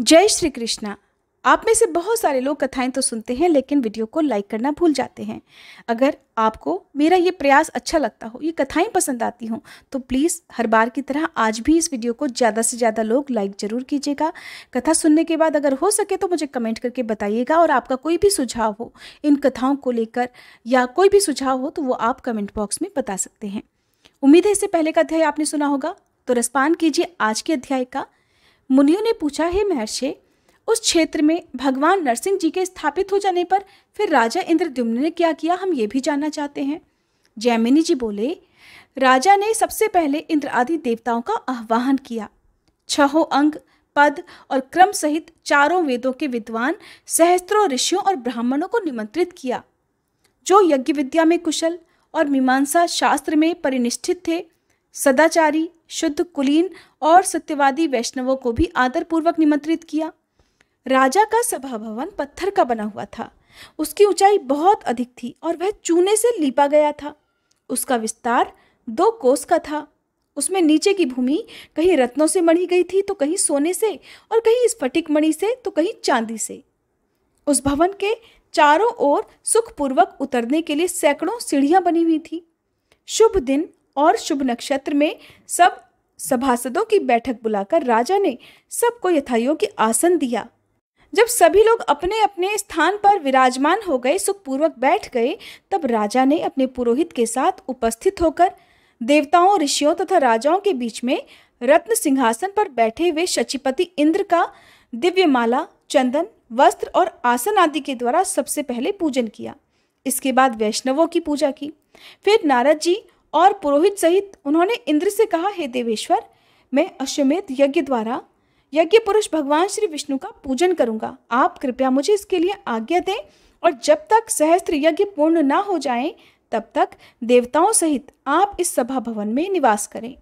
जय श्री कृष्णा आप में से बहुत सारे लोग कथाएं तो सुनते हैं लेकिन वीडियो को लाइक करना भूल जाते हैं अगर आपको मेरा ये प्रयास अच्छा लगता हो ये कथाएं पसंद आती हों तो प्लीज़ हर बार की तरह आज भी इस वीडियो को ज़्यादा से ज़्यादा लोग लाइक ज़रूर कीजिएगा कथा सुनने के बाद अगर हो सके तो मुझे कमेंट करके बताइएगा और आपका कोई भी सुझाव हो इन कथाओं को लेकर या कोई भी सुझाव हो तो वो आप कमेंट बॉक्स में बता सकते हैं उम्मीद है इससे पहले का अध्याय आपने सुना होगा तो रसपान कीजिए आज के अध्याय का मुनियों ने पूछा हे महर्षि उस क्षेत्र में भगवान नरसिंह जी के स्थापित हो जाने पर फिर राजा इंद्रद्युम्न ने क्या किया हम ये भी जानना चाहते हैं जैमिनी जी बोले राजा ने सबसे पहले इंद्र आदि देवताओं का आह्वान किया छहों अंग पद और क्रम सहित चारों वेदों के विद्वान सहस्त्रों ऋषियों और ब्राह्मणों को निमंत्रित किया जो यज्ञ विद्या में कुशल और मीमांसा शास्त्र में परिनिष्ठित थे सदाचारी शुद्ध कुलीन और सत्यवादी वैष्णवों को भी आदरपूर्वक निमंत्रित किया राजा का सभा भवन पत्थर का बना हुआ था उसकी ऊंचाई बहुत अधिक थी और वह चूने से लीपा गया था उसका विस्तार दो कोस का था उसमें नीचे की भूमि कहीं रत्नों से मढ़ी गई थी तो कहीं सोने से और कहीं स्फटिक मणि से तो कहीं चांदी से उस भवन के चारों ओर सुखपूर्वक उतरने के लिए सैकड़ों सीढ़ियां बनी हुई थी शुभ दिन और शुभ नक्षत्र में सब सभासदों की बैठक बुलाकर राजा ने सबको यथायोग्य आसन दिया जब सभी लोग अपने अपने स्थान पर विराजमान हो गए सुखपूर्वक बैठ गए तब राजा ने अपने पुरोहित के साथ उपस्थित होकर देवताओं ऋषियों तथा राजाओं के बीच में रत्न सिंहासन पर बैठे हुए शचिपति इंद्र का दिव्य माला चंदन वस्त्र और आसन आदि के द्वारा सबसे पहले पूजन किया इसके बाद वैष्णवों की पूजा की फिर नारद जी और पुरोहित सहित उन्होंने इंद्र से कहा हे देवेश्वर मैं अश्वमेध यज्ञ द्वारा यज्ञ पुरुष भगवान श्री विष्णु का पूजन करूंगा आप कृपया मुझे इसके लिए आज्ञा दें और जब तक सहस्त्र यज्ञ पूर्ण ना हो जाए तब तक देवताओं सहित आप इस सभा भवन में निवास करें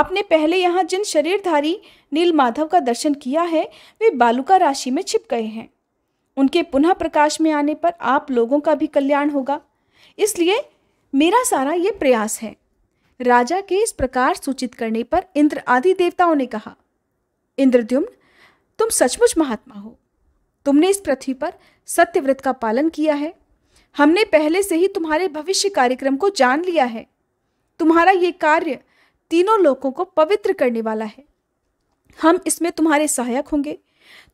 आपने पहले यहाँ जिन शरीरधारी नील माधव का दर्शन किया है वे बालुका राशि में छिप गए हैं उनके पुनः प्रकाश में आने पर आप लोगों का भी कल्याण होगा इसलिए मेरा सारा ये प्रयास है राजा के इस प्रकार सूचित करने पर इंद्र आदि देवताओं ने कहा इंद्रद्युम्न तुम सचमुच महात्मा हो तुमने इस पृथ्वी पर सत्यव्रत का पालन किया है हमने पहले से ही तुम्हारे भविष्य कार्यक्रम को जान लिया है तुम्हारा ये कार्य तीनों लोगों को पवित्र करने वाला है हम इसमें तुम्हारे सहायक होंगे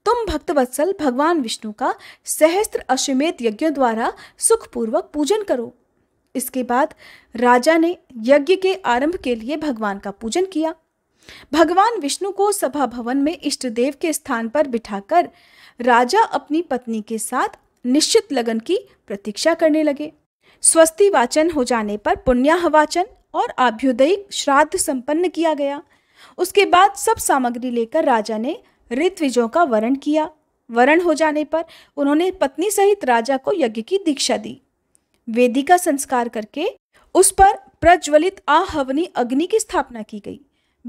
तुम भक्तवत्सल भगवान विष्णु का सहस्त्र अश्वमेध यज्ञ द्वारा सुखपूर्वक पूजन करो इसके बाद राजा ने यज्ञ के आरंभ के लिए भगवान का पूजन किया भगवान विष्णु को सभा भवन में इष्ट देव के स्थान पर बिठाकर राजा अपनी पत्नी के साथ निश्चित लगन की प्रतीक्षा करने लगे स्वस्ति वाचन हो जाने पर पुण्याह वाचन और आभ्युदयिक श्राद्ध संपन्न किया गया उसके बाद सब सामग्री लेकर राजा ने ऋतविजों का वरण किया वरण हो जाने पर उन्होंने पत्नी सहित राजा को यज्ञ की दीक्षा दी वेदी का संस्कार करके उस पर प्रज्वलित आहवनी अग्नि की स्थापना की गई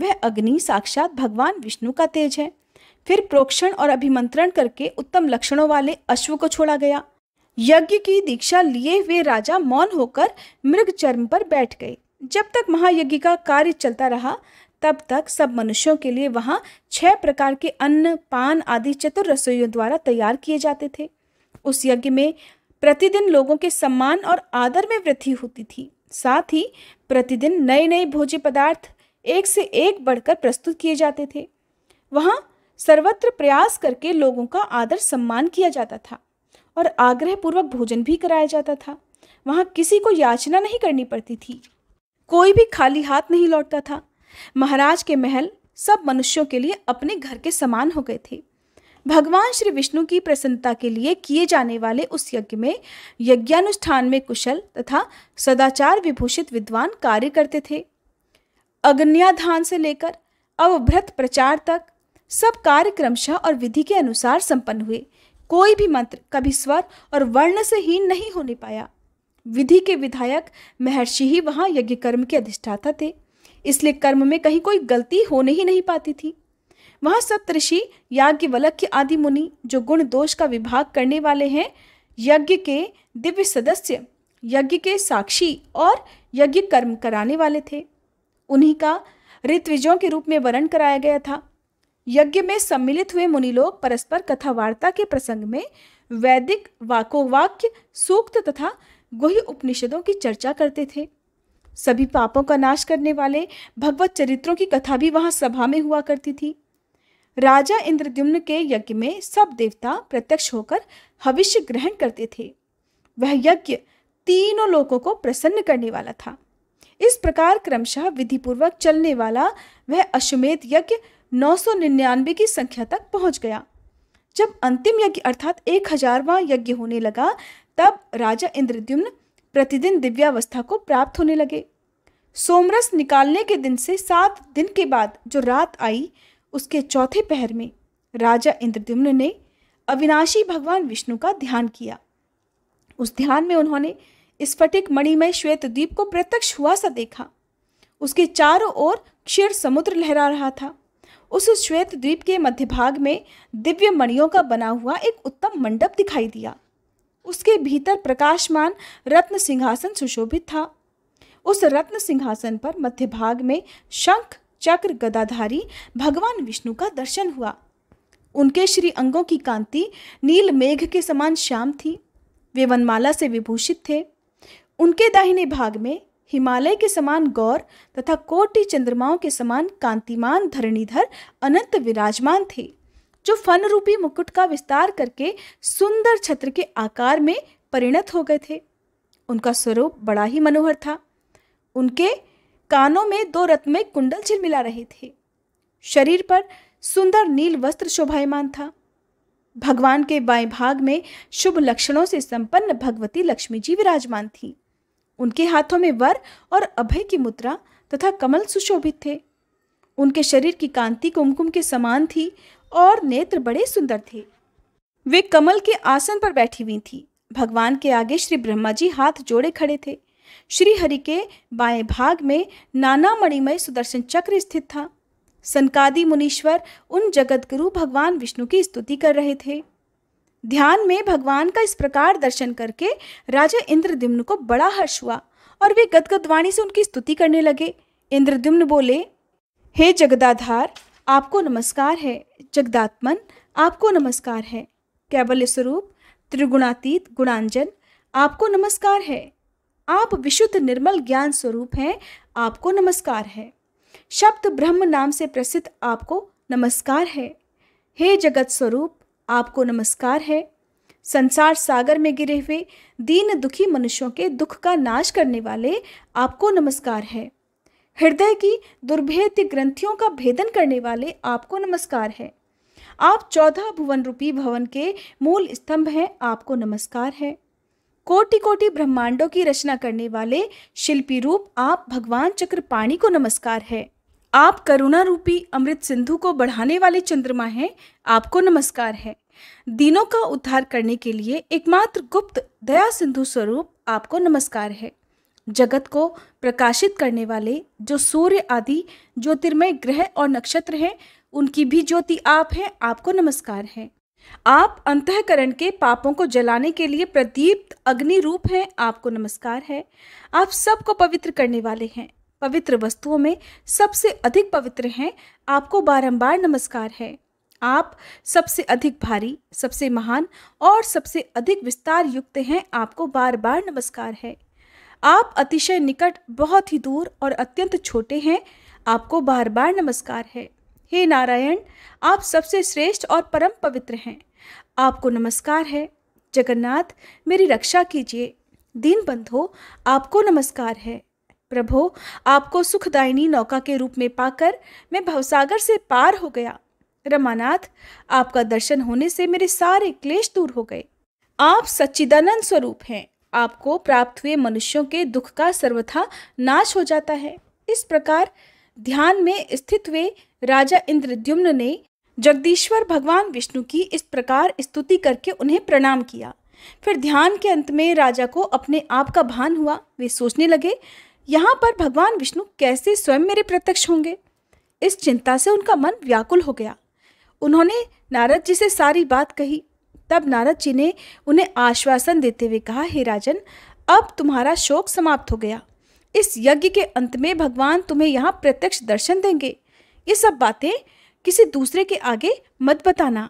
वह अग्नि साक्षात भगवान विष्णु का तेज है फिर प्रोक्षण और अभिमंत्रण करके उत्तम लक्षणों वाले अश्व को छोड़ा गया यज्ञ की दीक्षा लिए हुए राजा मौन होकर मृग चर्म पर बैठ गए जब तक महायज्ञ का कार्य चलता रहा तब तक सब मनुष्यों के लिए वहाँ छह प्रकार के अन्न पान आदि चतुर रसोइयों द्वारा तैयार किए जाते थे उस यज्ञ में प्रतिदिन लोगों के सम्मान और आदर में वृद्धि होती थी साथ ही प्रतिदिन नए नए भोज्य पदार्थ एक से एक बढ़कर प्रस्तुत किए जाते थे वहाँ सर्वत्र प्रयास करके लोगों का आदर सम्मान किया जाता था और आग्रहपूर्वक भोजन भी कराया जाता था वहाँ किसी को याचना नहीं करनी पड़ती थी कोई भी खाली हाथ नहीं लौटता था महाराज के महल सब मनुष्यों के लिए अपने घर के समान हो गए थे भगवान श्री विष्णु की प्रसन्नता के लिए किए जाने वाले उस यज्ञ में यज्ञानुष्ठान में कुशल तथा सदाचार विभूषित विद्वान कार्य करते थे अग्नियाधान से लेकर अवभ्रत प्रचार तक सब कार्य क्रमशः और विधि के अनुसार संपन्न हुए कोई भी मंत्र कभी स्वर और वर्ण से हीन नहीं होने पाया विधि के विधायक महर्षि ही वहाँ यज्ञ कर्म के अधिष्ठाता थे इसलिए कर्म में कहीं कोई गलती होने ही नहीं पाती थी वहाँ सप्तऋषि याज्ञवलक के आदि मुनि जो गुण दोष का विभाग करने वाले हैं यज्ञ के दिव्य सदस्य यज्ञ के साक्षी और यज्ञ कर्म कराने वाले थे उन्हीं का ऋत्विजों के रूप में वर्ण कराया गया था यज्ञ में सम्मिलित हुए मुनि लोग परस्पर कथावार्ता के प्रसंग में वैदिक वाकोवाक्य सूक्त तथा गुह उपनिषदों की चर्चा करते थे सभी पापों का नाश करने वाले भगवत चरित्रों की कथा भी वहाँ सभा में हुआ करती थी राजा इंद्रद्युम्न के यज्ञ में सब देवता प्रत्यक्ष होकर हविष्य ग्रहण करते थे वह यज्ञ तीनों लोगों को प्रसन्न करने वाला था इस प्रकार क्रमशः विधिपूर्वक चलने वाला वह अश्वमेध यज्ञ 999 की संख्या तक पहुंच गया जब अंतिम यज्ञ अर्थात एक हजारवा यज्ञ होने लगा तब राजा इंद्रद्युम्न प्रतिदिन दिव्यावस्था को प्राप्त होने लगे सोमरस निकालने के दिन से सात दिन के बाद जो रात आई उसके चौथे पहर में राजा इंद्रद्युम्न ने अविनाशी भगवान विष्णु का ध्यान किया उस ध्यान में उन्होंने स्फटिक मणिमय श्वेत द्वीप को प्रत्यक्ष हुआ सा देखा उसके चारों ओर क्षीर समुद्र लहरा रहा था उस श्वेत द्वीप के मध्य भाग में दिव्य मणियों का बना हुआ एक उत्तम मंडप दिखाई दिया उसके भीतर प्रकाशमान रत्न सिंहासन सुशोभित था उस रत्न सिंहासन पर मध्य भाग में शंख चक्र गदाधारी भगवान विष्णु का दर्शन हुआ उनके श्री अंगों की कांति नील मेघ के समान श्याम थी वे वनमाला से विभूषित थे उनके दाहिने भाग में हिमालय के समान गौर तथा कोटि चंद्रमाओं के समान कांतिमान धरणीधर अनंत विराजमान थे जो फन रूपी मुकुट का विस्तार करके सुंदर छत्र के आकार में परिणत हो गए थे उनका स्वरूप बड़ा ही मनोहर था उनके कानों में दो रत्न कुंडल झिलमिला रहे थे शरीर पर सुंदर नील वस्त्र शोभायमान था भगवान के बाएं भाग में शुभ लक्षणों से संपन्न भगवती लक्ष्मी जी विराजमान थी उनके हाथों में वर और अभय की मुद्रा तथा कमल सुशोभित थे उनके शरीर की कांति कुमकुम के समान थी और नेत्र बड़े सुंदर थे वे कमल के आसन पर बैठी हुई थी भगवान के आगे श्री ब्रह्मा जी हाथ जोड़े खड़े थे श्रीहरि के बाएं भाग में नाना मणिमय सुदर्शन चक्र स्थित था सनकादि मुनीश्वर उन जगतगुरु भगवान विष्णु की स्तुति कर रहे थे ध्यान में भगवान का इस प्रकार दर्शन करके राजा इंद्रद्युम्न को बड़ा हर्ष हुआ और वे गदगद वाणी से उनकी स्तुति करने लगे इंद्रद्युम्न बोले हे जगदाधार आपको नमस्कार है जगदात्मन आपको नमस्कार है कैबल्य स्वरूप त्रिगुणातीत गुणांजन आपको नमस्कार है आप विशुद्ध निर्मल ज्ञान स्वरूप हैं आपको नमस्कार है शब्द ब्रह्म नाम से प्रसिद्ध आपको नमस्कार है हे जगत स्वरूप आपको नमस्कार है संसार सागर में गिरे हुए दीन दुखी मनुष्यों के दुख का नाश करने वाले आपको नमस्कार है हृदय की दुर्भेद्य ग्रंथियों का भेदन करने वाले आपको नमस्कार है आप चौदह भुवन रूपी भवन के मूल स्तंभ हैं आपको नमस्कार है कोटि कोटि ब्रह्मांडों की रचना करने वाले शिल्पी रूप आप भगवान चक्रपाणी को नमस्कार है आप करुणा रूपी अमृत सिंधु को बढ़ाने वाले चंद्रमा हैं आपको नमस्कार है दिनों का उद्धार करने के लिए एकमात्र गुप्त दया सिंधु स्वरूप आपको नमस्कार है जगत को प्रकाशित करने वाले जो सूर्य आदि ज्योतिर्मय ग्रह और नक्षत्र हैं उनकी भी ज्योति आप हैं आपको नमस्कार है आप अंतकरण के पापों को जलाने के लिए प्रदीप्त अग्नि रूप हैं आपको नमस्कार है आप सबको पवित्र करने वाले हैं पवित्र वस्तुओं में सबसे अधिक पवित्र हैं आपको बारंबार नमस्कार है आप सबसे अधिक भारी सबसे महान और सबसे अधिक विस्तार युक्त हैं आपको बार बार नमस्कार है आप अतिशय निकट बहुत ही दूर और अत्यंत छोटे हैं आपको बार बार नमस्कार है हे नारायण आप सबसे श्रेष्ठ और परम पवित्र हैं आपको नमस्कार है जगन्नाथ मेरी रक्षा कीजिए दीन बंधो आपको नमस्कार है प्रभो आपको सुखदायिनी नौका के रूप में पाकर मैं भवसागर से पार हो गया रमानाथ आपका दर्शन होने से मेरे सारे क्लेश दूर हो गए आप सच्चिदानंद स्वरूप हैं आपको प्राप्त हुए मनुष्यों के दुख का सर्वथा नाश हो जाता है इस प्रकार ध्यान में स्थित हुए राजा इंद्रद्युम्न ने जगदीश्वर भगवान विष्णु की इस प्रकार स्तुति करके उन्हें प्रणाम किया फिर ध्यान के अंत में राजा को अपने आप का भान हुआ वे सोचने लगे यहाँ पर भगवान विष्णु कैसे स्वयं मेरे प्रत्यक्ष होंगे इस चिंता से उनका मन व्याकुल हो गया उन्होंने नारद जी से सारी बात कही तब नारद जी ने उन्हें आश्वासन देते हुए कहा हे राजन अब तुम्हारा शोक समाप्त हो गया इस यज्ञ के अंत में भगवान तुम्हें यहाँ प्रत्यक्ष दर्शन देंगे ये सब बातें किसी दूसरे के आगे मत बताना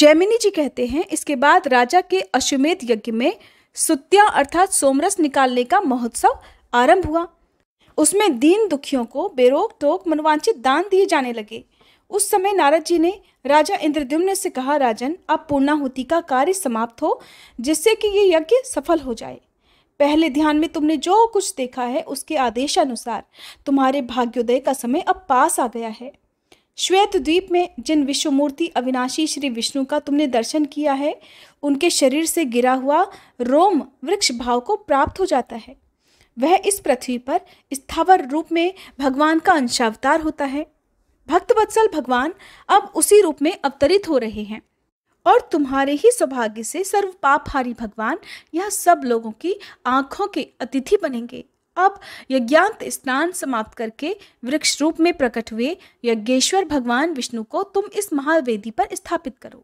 जैमिनी जी कहते हैं इसके बाद राजा के अश्वमेध यज्ञ में सुत्या अर्थात सोमरस निकालने का महोत्सव आरंभ हुआ उसमें दीन दुखियों को बेरोक टोक मनवांचित दान दिए जाने लगे उस समय नारद जी ने राजा इंद्रद्युम्न से कहा राजन अब पूर्णाहुति का कार्य समाप्त हो जिससे कि ये यज्ञ सफल हो जाए पहले ध्यान में तुमने जो कुछ देखा है उसके आदेशानुसार तुम्हारे भाग्योदय का समय अब पास आ गया है श्वेत द्वीप में जिन विश्वमूर्ति अविनाशी श्री विष्णु का तुमने दर्शन किया है उनके शरीर से गिरा हुआ रोम वृक्ष भाव को प्राप्त हो जाता है वह इस पृथ्वी पर स्थावर रूप में भगवान का अंशावतार होता है भक्तवत्सल भगवान अब उसी रूप में अवतरित हो रहे हैं और तुम्हारे ही सौभाग्य से सर्व पापहारी भगवान यह सब लोगों की आँखों के अतिथि बनेंगे अब यज्ञांत स्नान समाप्त करके वृक्ष रूप में प्रकट हुए यज्ञेश्वर भगवान विष्णु को तुम इस महावेदी पर स्थापित करो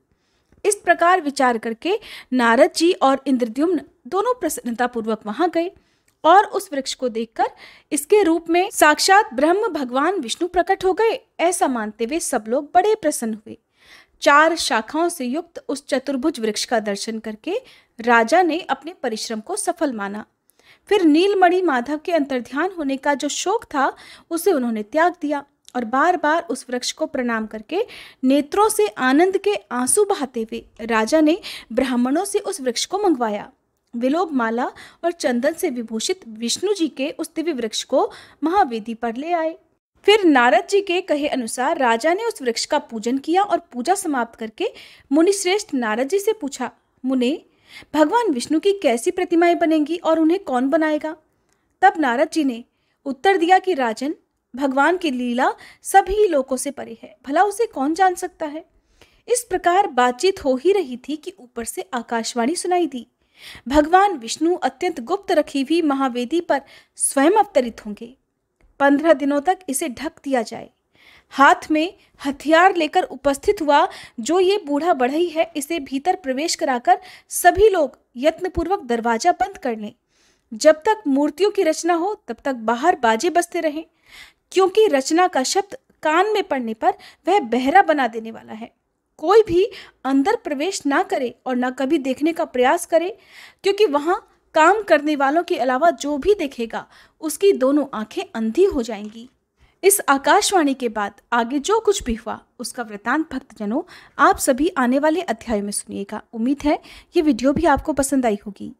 इस प्रकार विचार करके नारद जी और इंद्रद्युम्न दोनों प्रसन्नतापूर्वक वहां गए और उस वृक्ष को देखकर इसके रूप में साक्षात ब्रह्म भगवान विष्णु प्रकट हो गए ऐसा मानते हुए सब लोग बड़े प्रसन्न हुए चार शाखाओं से युक्त उस चतुर्भुज वृक्ष का दर्शन करके राजा ने अपने परिश्रम को सफल माना फिर नीलमणि माधव के अंतर्ध्यान होने का जो शोक था उसे उन्होंने त्याग दिया और बार बार उस वृक्ष को प्रणाम करके नेत्रों से आनंद के आंसू बहाते हुए राजा ने ब्राह्मणों से उस वृक्ष को मंगवाया विलोभ माला और चंदन से विभूषित विष्णु जी के उस दिव्य वृक्ष को महावेदी पर ले आए फिर नारद जी के कहे अनुसार राजा ने उस वृक्ष का पूजन किया और पूजा समाप्त करके मुनिश्रेष्ठ नारद जी से पूछा मुने भगवान विष्णु की कैसी प्रतिमाएं बनेंगी और उन्हें कौन बनाएगा तब नारद जी ने उत्तर दिया कि राजन भगवान की लीला सभी लोगों से परे है भला उसे कौन जान सकता है इस प्रकार बातचीत हो ही रही थी कि ऊपर से आकाशवाणी सुनाई दी भगवान विष्णु अत्यंत गुप्त रखी हुई महावेदी पर स्वयं अवतरित होंगे पंद्रह दिनों तक इसे ढक दिया जाए हाथ में हथियार लेकर उपस्थित हुआ जो ये बूढ़ा बढ़ई है इसे भीतर प्रवेश कराकर सभी लोग यत्नपूर्वक दरवाजा बंद कर लें जब तक मूर्तियों की रचना हो तब तक बाहर बाजे बजते रहें क्योंकि रचना का शब्द कान में पड़ने पर वह बहरा बना देने वाला है कोई भी अंदर प्रवेश ना करे और ना कभी देखने का प्रयास करे क्योंकि वहाँ काम करने वालों के अलावा जो भी देखेगा उसकी दोनों आंखें अंधी हो जाएंगी इस आकाशवाणी के बाद आगे जो कुछ भी हुआ उसका वृतांत भक्तजनों आप सभी आने वाले अध्याय में सुनिएगा उम्मीद है ये वीडियो भी आपको पसंद आई होगी